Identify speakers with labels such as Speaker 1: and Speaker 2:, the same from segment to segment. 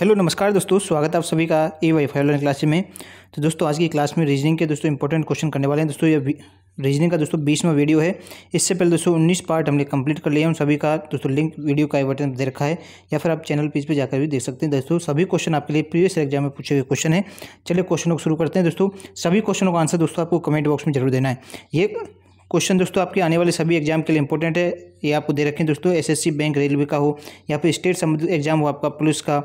Speaker 1: hello नमस्कार दोस्तों स्वागत है आप सभी का A Y five online class में तो दोस्तों आज की क्लास में रीजनिंग के दोस्तों इंपॉर्टेंट क्वेश्चन करने वाले हैं दोस्तों ये रीजनिंग का दोस्तों बीसवा वीडियो है इससे पहले दोस्तों उन्नीस पार्ट हमने कंप्लीट कर लिया उन सभी का दोस्तों लिंक वीडियो का बटन दे रखा है या फिर आप चैनल पेज पर जाकर भी देख सकते हैं दोस्तों सभी क्वेश्चन आपके लिए प्रीवियस एग्जाम में पूछे हुए क्वेश्चन है चलिए क्वेश्चनों को शुरू करते हैं दोस्तों सभी क्वेश्चनों का आंसर दोस्तों आपको कमेंट बॉक्स में जरूर देना है ये क्वेश्चन दोस्तों आपके आने वाले सभी एग्जाम के लिए इंपॉर्टेंट है ये आपको दे रखें दोस्तों एसएससी बैंक रेलवे का हो या फिर स्टेट संबंधित एग्जाम हो आपका पुलिस का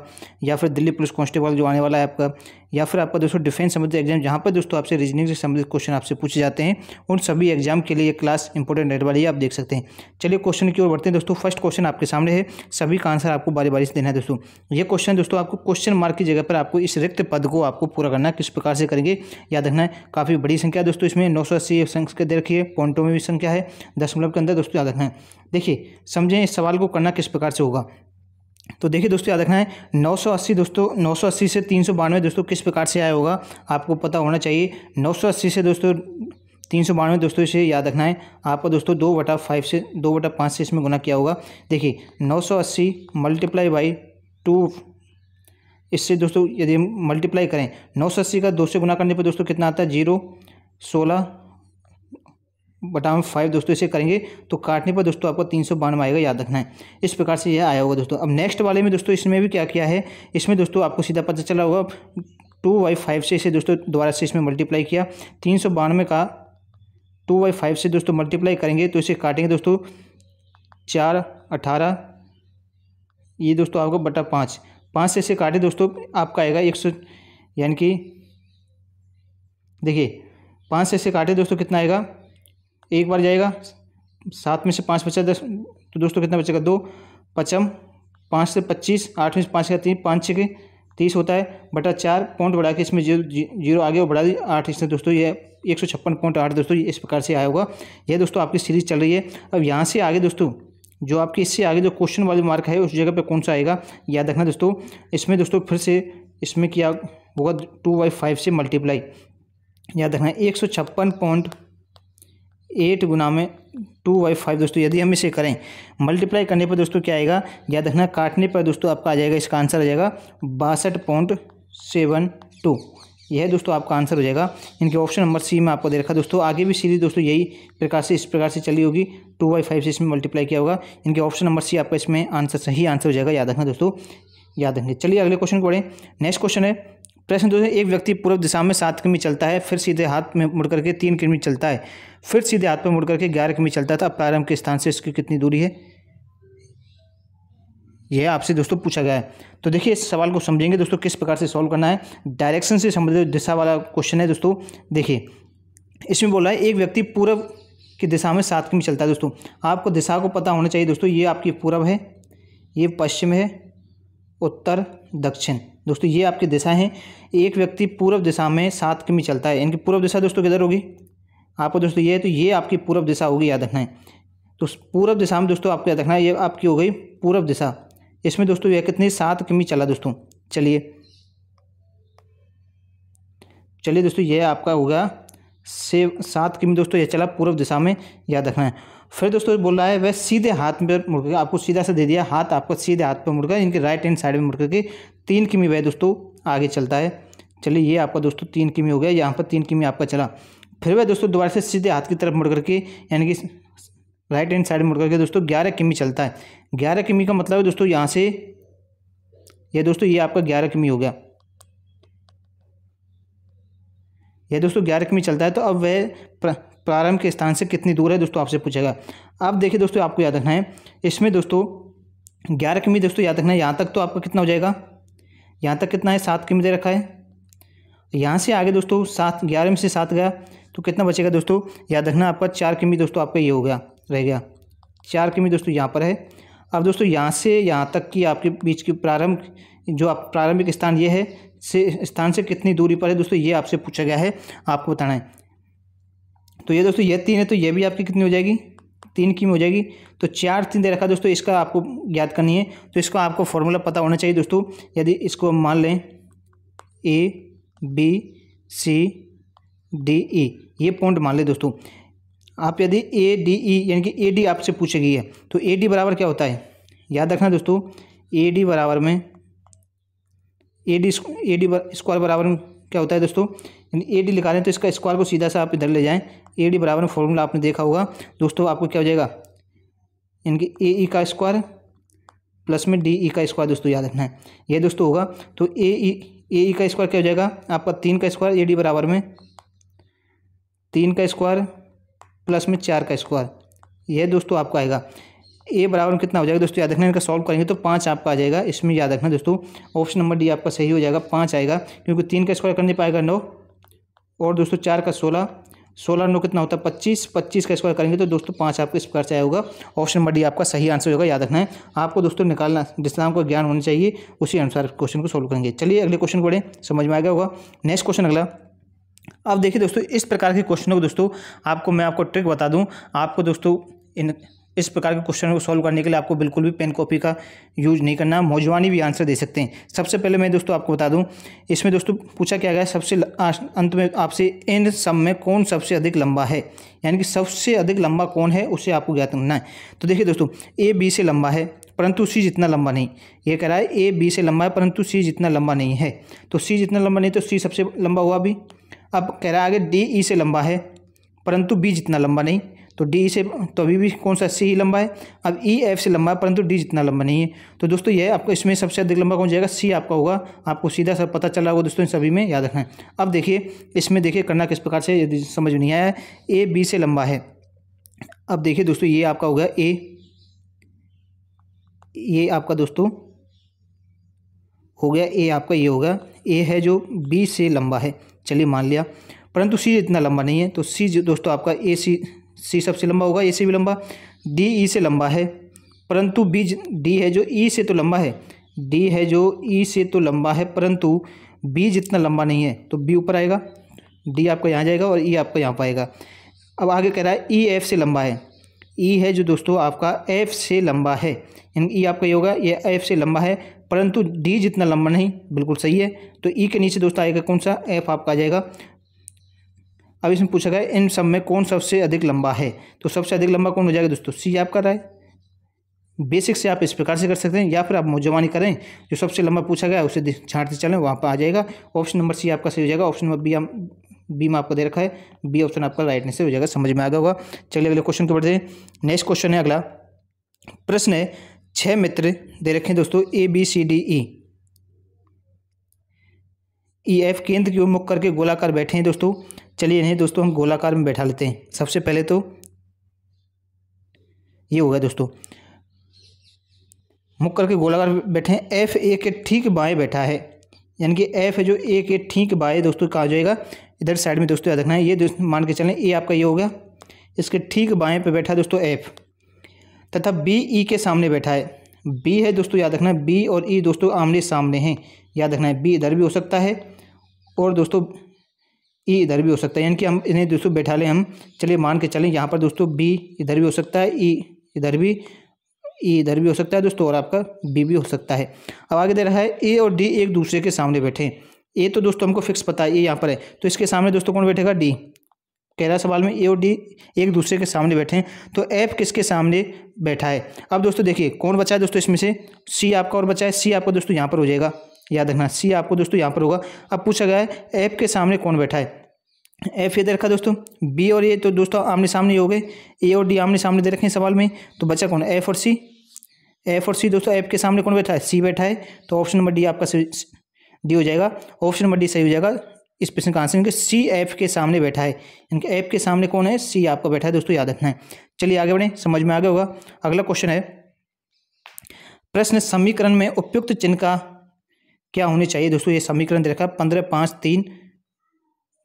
Speaker 1: या फिर दिल्ली पुलिस कांस्टेबल जो आने वाला है आपका या फिर आपका दोस्तों डिफेंस संबंधित एग्जाम जहाँ पर दोस्तों आपसे रीजनिंग से संबंधित क्वेश्चन आपसे पूछे जाते हैं उन सभी एग्जाम के लिए क्लास इंपॉर्टेंट रहने वाली है आप देख सकते हैं चलिए क्वेश्चन की ओर बढ़ते हैं दोस्तों फर्स्ट क्वेश्चन आपके सामने है सभी का आंसर आपको बारी बारी से देना है दोस्तों ये क्वेश्चन दोस्तों आपको क्वेश्चन मार्क की जगह पर आपको इस रिक्त पद को आपको पूरा करना किस प्रकार से करेंगे याद रखना है काफ़ी बड़ी संख्या दोस्तों इसमें नौ सौ अस्सी संख्या दे रखी है पॉइंटों में भी संख्या है दशमलव के अंदर दोस्तों याद रखना है देखिए समझें इस सवाल को करना किस प्रकार से होगा तो देखिए दोस्तों याद रखना है 980 दोस्तों 980 से तीन सौ बानवे दोस्तों किस प्रकार से आया होगा आपको पता होना चाहिए 980 से दोस्तों तीन सौ बानवे दोस्तों इसे याद रखना है आपको दोस्तों दो बटा फाइव से दो बटा पाँच से इसमें गुना किया होगा देखिए नौ सौ अस्सी मल्टीप्लाई बाई टू इससे दोस्तों यदि मल्टीप्लाई करें नौ सौ अस्सी का दो से गुना करने पर दोस्तों कितना आता है जीरो सोलह बटा में फाइव दोस्तों इसे करेंगे तो काटने पर दोस्तों आपको तीन सौ बानवे आएगा याद रखना है इस प्रकार से यह आया होगा दोस्तों अब नेक्स्ट वाले में दोस्तों इसमें भी क्या किया है इसमें दोस्तों आपको सीधा पता चला होगा टू बाई फाइव से इसे दोस्तों दोबारा से इसमें मल्टीप्लाई किया तीन सौ बानवे का टू बाई फाइव से दोस्तों मल्टीप्लाई करेंगे तो इसे काटेंगे दोस्तों चार अठारह ये दोस्तों आपका बटा पाँच पाँच से इसे काटे दोस्तों आपका आएगा एक सौ यानी कि देखिए पाँच से इसे काटे दोस्तों कितना आएगा एक बार जाएगा सात में से पाँच बचा दस तो दोस्तों कितना बचेगा दो पचम पाँच से पच्चीस आठ में से पाँच का तीन पाँच छः के तीस होता है बटा चार पॉइंट बढ़ा के इसमें जीरो जीरो आगे और बढ़ा दी आठ इसमें दोस्तों ये एक सौ छप्पन पॉइंट आठ दोस्तों इस प्रकार से आया होगा यह दोस्तों आपकी सीरीज चल रही है अब यहाँ से आगे दोस्तों जो आपके इससे आगे जो क्वेश्चन वाले मार्क है उस जगह पर कौन सा आएगा याद रखना दोस्तों इसमें दोस्तों फिर से इसमें क्या होगा टू बाई फाइव से मल्टीप्लाई याद रखना एक सौ छप्पन पॉइंट एट गुना में टू बाई फाइव दोस्तों यदि हम इसे करें मल्टीप्लाई करने पर दोस्तों क्या आएगा याद रखना काटने पर दोस्तों आपका आ जाएगा इसका आंसर आ जाएगा बासठ पॉइंट सेवन टू यह दोस्तों आपका आंसर हो जाएगा इनके ऑप्शन नंबर सी में आपको दे रखा दोस्तों आगे भी सीरीज दोस्तों यही प्रकार से इस प्रकार से चली होगी टू बाई फाइव से इसमें मल्टीप्लाई किया होगा इनके ऑप्शन नंबर सी आपका इसमें आंसर सही आंसर हो जाएगा याद रखना दोस्तों याद रखेंगे चलिए अगले क्वेश्चन को पढ़ें नेक्स्ट क्वेश्चन है प्रश्न दो एक व्यक्ति पूर्व दिशा में सात किमी चलता है फिर सीधे हाथ में मुड़ करके तीन किमी चलता है फिर सीधे हाथ में मुड़ करके ग्यारह किमी चलता था तो प्रारंभ के स्थान से इसकी कितनी दूरी है यह आपसे दोस्तों पूछा गया है तो देखिए इस सवाल को समझेंगे दोस्तों किस प्रकार से सॉल्व करना है डायरेक्शन से संबंधित दिशा वाला क्वेश्चन है दोस्तों देखिए इसमें बोला है एक व्यक्ति पूर्व की दिशा में सात किमी चलता है दोस्तों आपको दिशा को पता होना चाहिए दोस्तों ये आपकी पूर्व है ये पश्चिम है उत्तर दक्षिण दोस्तों ये आपकी दिशा है एक व्यक्ति पूर्व दिशा में सात किमी चलता है इनकी पूर्व दिशा दोस्तों किधर होगी आपको दोस्तों ये है तो ये आपकी पूर्व दिशा होगी याद रखना है तो पूर्व दिशा में दोस्तों आपको याद रखना है ये आपकी हो गई पूर्व दिशा इसमें दोस्तों यह कितनी सात किमी चला दोस्तों चलिए चलिए दोस्तों यह आपका होगा से सात किमी दोस्तों यह चला पूर्व दिशा में याद रखना है फिर दोस्तों बोला है वह सीधे हाथ में मुड़ करके आपको सीधा सा दे दिया हाथ आपका सीधे हाथ पर मुड़ गया इनके राइट हैंड साइड में मुड़ करके तीन किमी वह दोस्तों आगे चलता है चलिए ये आपका दोस्तों तीन किमी हो गया यहाँ पर तीन किमी आपका चला फिर वह दोस्तों दोबारा से सीधे हाथ की तरफ मुड़ करके यानी कि राइट हैंड साइड मुड़ करके दोस्तों ग्यारह किमी चलता है ग्यारह किमी का मतलब है दोस्तों यहाँ से यह दोस्तों ये आपका ग्यारह किमी हो गया यह दोस्तों ग्यारह किमी चलता है तो अब वह प्रारंभ के स्थान से कितनी दूर है दोस्तों आपसे पूछेगा अब देखिए दोस्तों आपको याद रखना है इसमें दोस्तों ग्यारह किमी दोस्तों याद रखना है यहाँ तक तो आपका कितना हो जाएगा यहाँ तक कितना है सात किमी दे रखा है यहाँ से आगे दोस्तों सात ग्यारह में से सात गया तो कितना बचेगा दोस्तों याद रखना आपका चार किमी दोस्तों आपका ये हो गया रह गया चार किमी दोस्तों यहाँ पर है अब दोस्तों यहाँ से यहाँ तक की आपके बीच की प्रारंभ जो आप प्रारंभिक स्थान ये है से स्थान से कितनी दूरी पर है दोस्तों ये आपसे पूछा गया है आपको बताना है तो ये दोस्तों ये तीन है तो ये भी आपकी कितनी हो जाएगी तीन की में हो जाएगी तो चार तीन दे रखा दोस्तों इसका आपको याद करनी है तो इसका आपको फॉर्मूला पता होना चाहिए दोस्तों यदि इसको मान लें ए बी सी डी ई ये पॉइंट मान लें दोस्तों आप यदि ए डी ई यानी कि ए डी आपसे पूछेगी है तो ए डी बराबर क्या होता है याद रखना दोस्तों ए डी बराबर में A D A D square बराबर में क्या होता है दोस्तों यानी ए डी निकालें तो इसका स्क्वायर को सीधा सा आप इधर ले जाएं ए डी बराबर फॉर्मूला आपने देखा होगा दोस्तों आपको क्या हो जाएगा यानी कि ए ई e का स्क्वायर प्लस में डी ई e का स्क्वायर दोस्तों याद रखना है यह दोस्तों होगा तो ए ई ए ई का स्क्वायर क्या हो जाएगा आपका तीन का स्क्वायर ए डी बराबर में तीन का स्क्वायर प्लस में चार का स्क्वायर यह दोस्तों आपका आएगा ए बराबर में कितना हो जाएगा दोस्तों याद रखना इनका सॉल्व करेंगे तो पाँच आपका आ जाएगा इसमें याद रखना दोस्तों ऑप्शन नंबर डी आपका सही हो जाएगा पाँच आएगा क्योंकि तीन का स्क्वायर कर नहीं पाएगा नौ और दोस्तों चार का सोलह सोलह नौ कितना होता है पच्चीस पच्चीस का स्क्वायर करेंगे तो दोस्तों पाँच आपको स्क्वायर प्रकार से होगा ऑप्शन डी आपका सही आंसर होगा याद रखना है आपको दोस्तों निकालना जितना को ज्ञान होना चाहिए उसी अनुसार क्वेश्चन को सोल्व करेंगे चलिए अगले क्वेश्चन पढ़ें समझ में आ गया होगा नेक्स्ट क्वेश्चन अगला अब देखिए दोस्तों इस प्रकार के क्वेश्चनों को दोस्तों आपको मैं आपको ट्रिक बता दूं आपको दोस्तों इन इस प्रकार के क्वेश्चन को सॉल्व करने के लिए आपको बिल्कुल भी पेन कॉपी का यूज नहीं करना है मौजवानी भी आंसर दे सकते हैं सबसे पहले मैं दोस्तों आपको बता दूं इसमें दोस्तों पूछा क्या गया सबसे अंत में आपसे इन सब में कौन सबसे अधिक लंबा है यानी कि सबसे अधिक लंबा कौन है उसे आपको ज्ञात करना है तो देखिए दोस्तों ए बी से लंबा है परंतु सी जितना लंबा नहीं ये कह रहा है ए बी से लंबा है परंतु सी जितना लंबा नहीं है तो सी जितना लंबा नहीं तो सी सबसे लंबा हुआ अभी अब कह रहा है आगे डी ई e से लंबा है परंतु बी जितना लंबा नहीं तो डी से तो अभी भी कौन सा सी ही लंबा है अब ई e, एफ से लंबा है परंतु डी जितना लंबा नहीं है तो दोस्तों यह आपको इसमें सबसे अधिक लंबा कौन जाएगा सी आपका होगा आपको सीधा सा पता चला होगा दोस्तों इन सभी में याद रखना अब देखिए इसमें देखिए करना किस प्रकार से यदि समझ नहीं आया ए बी से लंबा है अब देखिए दोस्तों ये आपका हो गया ए ये आपका दोस्तों हो गया ए आपका ये होगा ए है जो बी से लंबा है चलिए मान लिया परंतु सी इतना लंबा नहीं है तो सी दोस्तों आपका ए सी सी सबसे लंबा होगा ए से भी लंबा डी ई से लंबा है परंतु बी डी है जो ई से तो लंबा है डी है जो ई से तो लंबा है परंतु बी जितना लंबा नहीं है तो बी ऊपर आएगा डी आपका यहाँ जाएगा और ई आपका यहाँ पाएगा अब आगे कह रहा है ई एफ से लंबा है ई है जो दोस्तों आपका एफ से लंबा है यानी ई आपका ये होगा ये एफ से लंबा है परंतु डी जितना लंबा नहीं बिल्कुल सही है तो ई के नीचे दोस्तों आएगा कौन सा एफ आपका आ जाएगा अब इसमें पूछा गया इन सब में कौन सबसे अधिक लंबा है तो सबसे अधिक लंबा कौन हो जाएगा दोस्तों सी आपका राय बेसिक से आप इस प्रकार से कर सकते हैं या फिर आप मुजवानी करें जो सबसे लंबा पूछा गया उसे छाँटते चलें वहाँ पर आ जाएगा ऑप्शन नंबर सी आपका सही हो जाएगा ऑप्शन नंबर बी आप बी में आपका दे रखा है बी ऑप्शन आपका राइट नहीं से हो जाएगा समझ में आ गया होगा चलिए अगले क्वेश्चन को बढ़ते हैं नेक्स्ट क्वेश्चन है अगला प्रश्न है छः मित्र दे रखे हैं दोस्तों A B C D E E F केंद्र की ओर मुख करके गोलाकार बैठे हैं दोस्तों चलिए इन्हें दोस्तों हम गोलाकार में बैठा लेते हैं सबसे पहले तो ये हो गया दोस्तों मुख करके गोलाकार बैठे हैं एफ ए के ठीक बाएँ बैठा है यानी कि एफ जो ए के ठीक बाएँ दोस्तों कहा जाएगा इधर साइड में दोस्तों याद रखना है ये मान के चलें ए आपका ये हो गया इसके ठीक बाएँ पे बैठा है दोस्तों एफ तथा बी ई e के सामने बैठा है बी है दोस्तों याद रखना है बी और ई e दोस्तों आमने सामने हैं याद रखना है बी इधर भी हो सकता है और दोस्तों ई इधर भी हो सकता है यानी कि हम इन्हें दोस्तों बैठा लें हम चलिए मान के चलें यहाँ पर दोस्तों बी इधर भी हो सकता है ई e इधर भी ई e इधर भी हो सकता है दोस्तों और आपका बी भी हो सकता है अब आगे दे रहा है ए और डी एक दूसरे के सामने बैठे ए तो दोस्तों हमको फिक्स पता है ए यहाँ पर है तो इसके सामने दोस्तों कौन बैठेगा डी कह रहा सवाल में ए और डी एक दूसरे के सामने बैठे हैं तो एफ किसके सामने बैठा है अब दोस्तों देखिए कौन बचा है दोस्तों इसमें से सी आपका और बचा है सी आपका दोस्तों यहाँ पर हो जाएगा याद रखना सी आपको दोस्तों यहाँ पर होगा अब पूछा गया है एफ़ के सामने कौन बैठा है एफ ये दे रखा दोस्तों बी और ए तो दोस्तों आमने सामने हो गए ए और डी आमने सामने दे रखे हैं सवाल में तो बचा कौन एफ और सी एफ और सी दोस्तों एफ के सामने कौन बैठा है सी बैठा है तो ऑप्शन नंबर डी आपका डी हो जाएगा ऑप्शन नंबर डी सही हो जाएगा इस प्रश्न का आंसर सी एफ के सामने बैठा है इनके एफ के सामने कौन है सी आपका बैठा है दोस्तों याद रखना है चलिए आगे बढ़े समझ में आगे होगा अगला क्वेश्चन है प्रश्न समीकरण में उपयुक्त चिन्ह का क्या होने चाहिए दोस्तों ये समीकरण दे रखा है पंद्रह पाँच तीन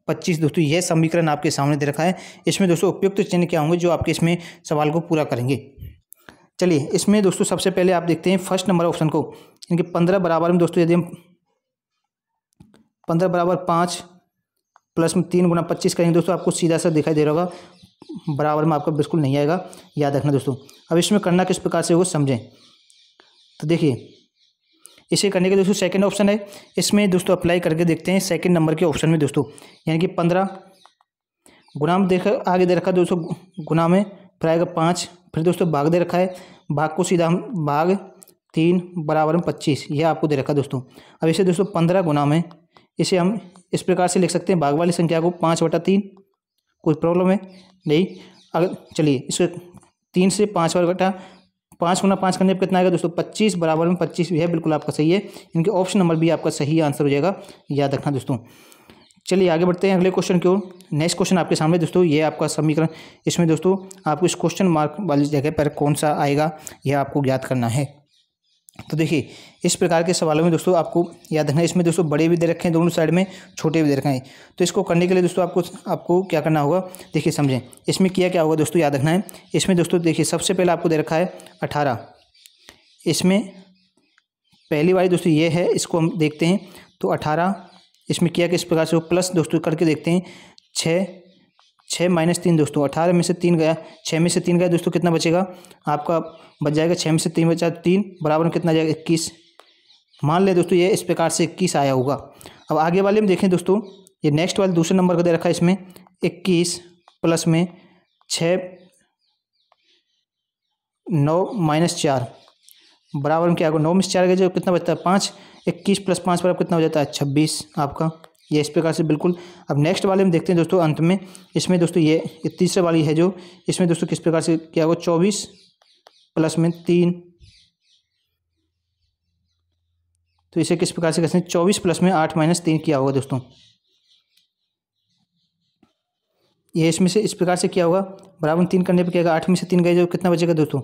Speaker 1: पच्चीस दोस्तों यह समीकरण आपके सामने दे रखा है इसमें दोस्तों उपयुक्त चिन्ह क्या होंगे जो आपके इसमें सवाल को पूरा करेंगे चलिए इसमें दोस्तों सबसे पहले आप देखते हैं फर्स्ट नंबर ऑप्शन को यानी कि पंद्रह बराबर में दोस्तों यदि हम पंद्रह बराबर पाँच प्लस में तीन गुना पच्चीस करेंगे दोस्तों आपको सीधा सा दिखाई दे रहा होगा बराबर में आपको बिल्कुल नहीं आएगा याद रखना दोस्तों अब इसमें करना किस प्रकार से होगा समझें तो देखिए इसे करने के दोस्तों सेकंड ऑप्शन है इसमें दोस्तों अप्लाई करके देखते हैं सेकंड नंबर के ऑप्शन में दोस्तों यानी कि पंद्रह गुना में देखा आगे दे रखा दोस्तों गुना में फिर आएगा पाँच फिर दोस्तों भाग दे रखा है भाग को सीधा हम भाग तीन बराबर में पच्चीस यह आपको दे रखा दोस्तों अब इसे दोस्तों पंद्रह गुना में इसे हम इस प्रकार से लिख सकते हैं भाग वाली संख्या को पाँच बटा तीन कोई प्रॉब्लम है नहीं अगर चलिए इसे तीन से पाँच बार बटा पाँच गुना पाँच करने पर कितना आएगा दोस्तों पच्चीस बराबर में पच्चीस भी है बिल्कुल आपका सही है इनके ऑप्शन नंबर भी आपका सही आंसर हो जाएगा याद रखना दोस्तों चलिए आगे बढ़ते हैं अगले क्वेश्चन की ओर नेक्स्ट क्वेश्चन आपके सामने दोस्तों ये आपका समीकरण इसमें दोस्तों आपको इस क्वेश्चन मार्क वाली जगह पर कौन सा आएगा यह आपको ज्ञात करना है तो देखिए इस प्रकार के सवालों में दोस्तों आपको याद रखना है इसमें दोस्तों बड़े भी दे रखे हैं दोनों साइड में छोटे भी दे रखे हैं तो इसको करने के लिए दोस्तों आपको आपको क्या करना होगा देखिए समझें इसमें किया क्या होगा दोस्तों याद रखना है इसमें दोस्तों देखिए सबसे पहले आपको दे रखा है अठारह इसमें पहली बारी दोस्तों ये है इसको हम देखते हैं तो अठारह इसमें किया किस प्रकार से वो प्लस दोस्तों करके देखते हैं छः छः माइनस तीन दोस्तों अठारह में से तीन गया छः में से तीन गया दोस्तों कितना बचेगा आपका बच जाएगा छः में से तीन बचा तीन बराबर में कितना जाएगा इक्कीस मान ले दोस्तों ये इस प्रकार से इक्कीस आया होगा अब आगे वाले में देखें दोस्तों ये नेक्स्ट वाले दूसरे नंबर का दे रखा है इसमें इक्कीस प्लस में छः नौ माइनस चार बराबर में क्या होगा नौ में से चार गया जो कितना बचता है पाँच इक्कीस प्लस पाँच बराबर कितना हो जाता है छब्बीस आपका ये इस प्रकार से बिल्कुल अब नेक्स्ट वाले में देखते हैं दोस्तों अंत में इसमें दोस्तों ये, तीसरे वाली है जो इसमें दोस्तों किस प्रकार से क्या होगा चौबीस प्लस में तीन तो इसे किस प्रकार से कहते हैं चौबीस प्लस में आठ माइनस तीन किया होगा दोस्तों ये इसमें से इस प्रकार से क्या होगा बराबर तीन करने पर क्या आठ में से तीन गए जो कितना बचेगा दोस्तों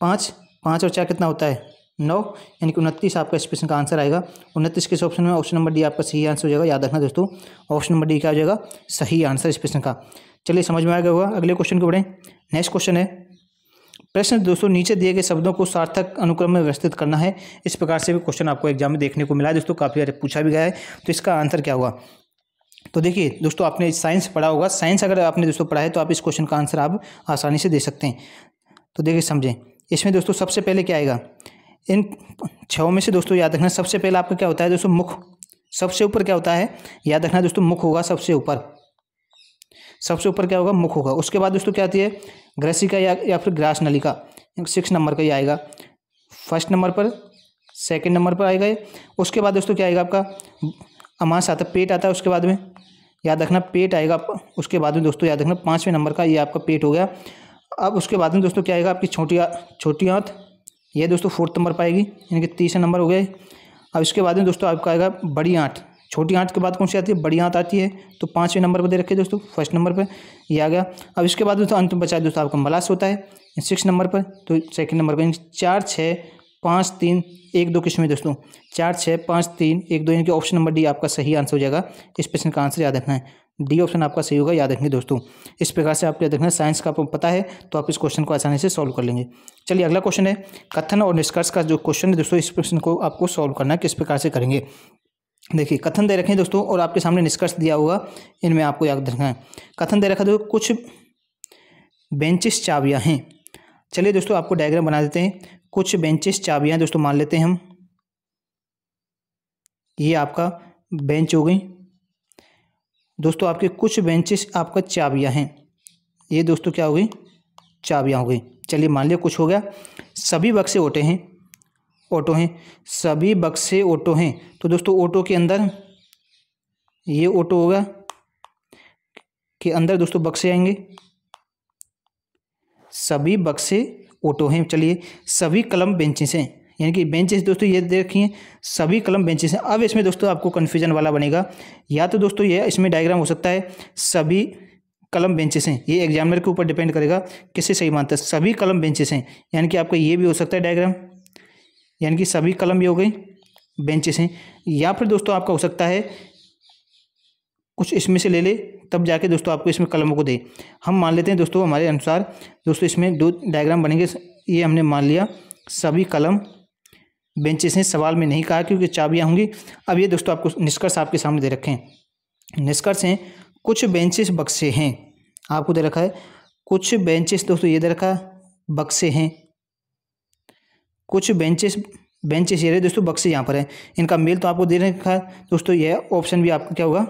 Speaker 1: पाँच पाँच और चार कितना होता है नौ यानी कि उनतीस आपका इस प्रश्न का आंसर आएगा उनतीस किस ऑप्शन में ऑप्शन नंबर डी आपका सही आंसर हो जाएगा याद रखना दोस्तों ऑप्शन नंबर डी क्या हो जाएगा सही आंसर इस प्रश्न का चलिए समझ में आ गया होगा अगले क्वेश्चन को बढ़ें नेक्स्ट क्वेश्चन है प्रश्न दोस्तों नीचे दिए गए शब्दों को सार्थक अनुक्रम में व्यवस्थित करना है इस प्रकार से भी क्वेश्चन आपको एग्जाम में देखने को मिला है दोस्तों काफ़ी सारे पूछा भी गया है तो इसका आंसर क्या हुआ तो देखिए दोस्तों आपने साइंस पढ़ा होगा साइंस अगर आपने दोस्तों पढ़ा है तो आप इस क्वेश्चन का आंसर आप आसानी से दे सकते हैं तो देखिए समझें इसमें दोस्तों सबसे पहले क्या आएगा इन छओ में से दोस्तों याद रखना सबसे पहला आपका क्या होता है दोस्तों मुख सबसे ऊपर क्या होता है याद रखना दोस्तों मुख होगा सबसे ऊपर सबसे ऊपर क्या होगा मुख होगा उसके बाद दोस्तों क्या आती है ग्रसिका या या फिर ग्रास नलिका सिक्स नंबर का ये आएगा फर्स्ट नंबर पर सेकंड नंबर पर आएगा ये उसके बाद दोस्तों क्या आएगा आपका अमास आता है पेट आता है उसके बाद में याद रखना पेट आएगा उसके बाद में दोस्तों याद रखना पाँचवें नंबर का ये आपका पेट हो गया अब उसके बाद में दोस्तों क्या आएगा आपकी छोटी छोटी आँत ये दोस्तों फोर्थ नंबर पर आएगी यानी कि तीसरा नंबर हो गए अब इसके बाद में दोस्तों आपका आएगा बड़ी आँट छोटी आँट के बाद कौन सी आती है बड़ी आँट आती है तो पाँचवें नंबर पर दे रखे दोस्तों फर्स्ट नंबर पर ये आ गया अब इसके बाद दोस्तों अंत में बचा दोस्तों आपका मलास होता है सिक्स नंबर पर तो सेकेंड नंबर पर चार छः पाँच तीन एक दो किस्में दोस्तों चार छः पाँच तीन एक दो यानी कि ऑप्शन नंबर डी आपका सही आंसर हो जाएगा इस प्रश्न का आंसर याद रखना है डी ऑप्शन आपका सही होगा याद रखेंगे दोस्तों इस प्रकार से आपको याद रखना साइंस का आपको पता है तो आप इस क्वेश्चन को आसानी से सॉल्व कर लेंगे चलिए अगला क्वेश्चन है कथन और निष्कर्ष का जो क्वेश्चन है दोस्तों इस क्वेश्चन को आपको सॉल्व करना किस प्रकार से करेंगे देखिए कथन दे रखें दोस्तों और आपके सामने निष्कर्ष दिया हुआ इनमें आपको याद रखना है कथन दे रखा दोस्तों कुछ बेंचेस चाबियाँ हैं चलिए दोस्तों आपको डायग्राम बना देते हैं कुछ बेंचेस चाबियाँ दोस्तों मान लेते हैं हम ये आपका बेंच हो गई दोस्तों आपके कुछ बेंचेस आपका चाबियाँ हैं ये दोस्तों क्या हो गई चाबियाँ हो गई चलिए मान लिया कुछ हो गया सभी बक्से ओटे हैं ऑटो हैं सभी बक्से ऑटो हैं तो दोस्तों ऑटो के अंदर ये ऑटो होगा के अंदर दोस्तों बक्से आएंगे सभी बक्से ऑटो हैं चलिए सभी कलम बेंचेस हैं यानी कि बेंचेस दोस्तों ये देखिए सभी कलम बेंचेस हैं अब इसमें दोस्तों आपको कन्फ्यूजन वाला बनेगा या तो दोस्तों ये इसमें डायग्राम हो सकता है सभी कलम बेंचेस हैं ये एग्जामिनर के ऊपर डिपेंड करेगा किसे सही मानता है सभी कलम बेंचेस हैं यानी कि आपका ये भी हो सकता है डायग्राम यानी कि सभी कलम भी हो गई बेंचेस हैं या फिर दोस्तों आपका हो सकता है कुछ इसमें से ले ले तब जाके दोस्तों आपको इसमें कलमों को दे हम मान लेते हैं दोस्तों हमारे अनुसार दोस्तों इसमें दो डायग्राम बनेंगे ये हमने मान लिया सभी कलम बेंचेस ने सवाल में नहीं कहा क्योंकि चाबियाँ होंगी अब ये दोस्तों आपको निष्कर्ष आपके सामने दे रखे हैं निष्कर्ष हैं कुछ बेंचेस बक्से हैं आपको दे रखा है कुछ बेंचेस दोस्तों ये दे रखा है बक्से हैं कुछ बेंचेस बेंचेस ये रहे दोस्तों बक्से यहाँ पर हैं इनका मेल तो आपको दे रखा है दोस्तों यह ऑप्शन भी आपको क्या होगा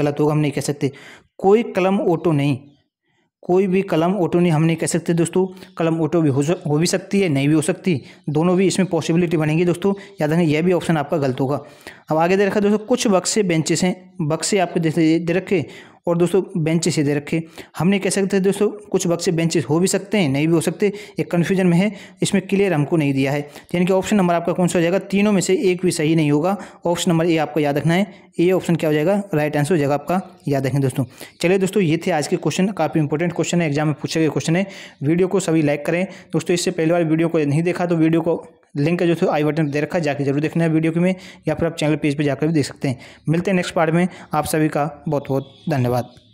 Speaker 1: गलत होगा हम नहीं कह सकते कोई कलम ऑटो नहीं कोई भी कलम ऑटो नहीं हम नहीं कह सकते दोस्तों कलम ऑटो भी हो, हो भी सकती है नहीं भी हो सकती दोनों भी इसमें पॉसिबिलिटी बनेंगी दोस्तों याद रखें यह भी ऑप्शन आपका गलत होगा अब आगे दे रखा दोस्तों कुछ बक्से बेंचेस हैं बक्से आपको दे रखे और दोस्तों बेंचेस दे रखे हमने कह सकते हैं दोस्तों कुछ बक्से बेंचेस हो भी सकते हैं नहीं भी हो सकते एक कन्फ्यूजन में है इसमें क्लियर हमको नहीं दिया है यानी कि ऑप्शन नंबर आपका कौन सा हो जाएगा तीनों में से एक भी सही नहीं होगा ऑप्शन नंबर ए आपको याद रखना है ए ऑप्शन क्या हो जाएगा राइट आंसर हो जाएगा आपका याद रखें दोस्तों चलिए दोस्तों ये थे आज के क्वेश्चन काफ़ी इंपॉर्टेंट क्वेश्चन है एग्जाम में पूछे गए क्वेश्चन है वीडियो को सभी लाइक करें दोस्तों इससे पहली बार वीडियो को नहीं देखा तो वीडियो को लिंक का जो है आई बटन दे रखा है जाकर जरूर देखना है वीडियो के में या फिर आप चैनल पेज पर जाकर भी देख सकते हैं मिलते हैं नेक्स्ट पार्ट में आप सभी का बहुत बहुत धन्यवाद